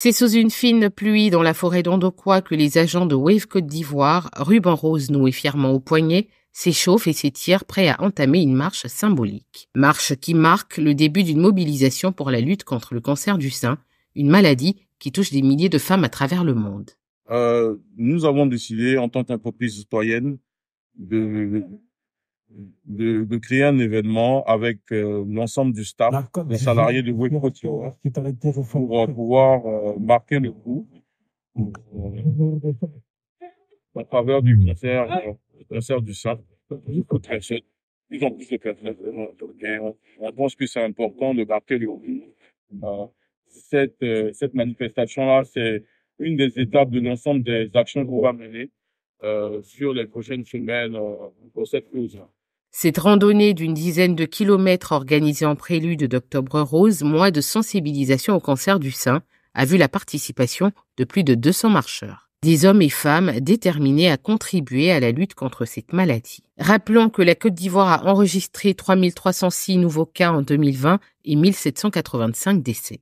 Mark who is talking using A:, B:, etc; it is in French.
A: C'est sous une fine pluie dans la forêt d'Ondoqua que les agents de Wave Côte d'Ivoire, ruban rose noué fièrement au poignet, s'échauffent et s'étirent prêts à entamer une marche symbolique. Marche qui marque le début d'une mobilisation pour la lutte contre le cancer du sein, une maladie qui touche des milliers de femmes à travers le monde.
B: Euh, nous avons décidé, en tant qu'entreprise citoyenne, de de, de créer un événement avec
C: euh, l'ensemble du staff,
B: les salariés de
D: Weko, pour
C: euh, pouvoir euh, marquer le coup à travers du cancer, cancer du SAP. Ils ont plus de personnes. On pense que c'est important de marquer le coup. Cette, cette manifestation-là, c'est une des étapes de l'ensemble des actions qu'on va mener sur les prochaines semaines pour cette cause.
A: Cette randonnée d'une dizaine de kilomètres organisée en prélude d'Octobre Rose, mois de sensibilisation au cancer du sein, a vu la participation de plus de 200 marcheurs. Des hommes et femmes déterminés à contribuer à la lutte contre cette maladie. Rappelons que la Côte d'Ivoire a enregistré 3306 nouveaux cas en 2020 et 1785 décès.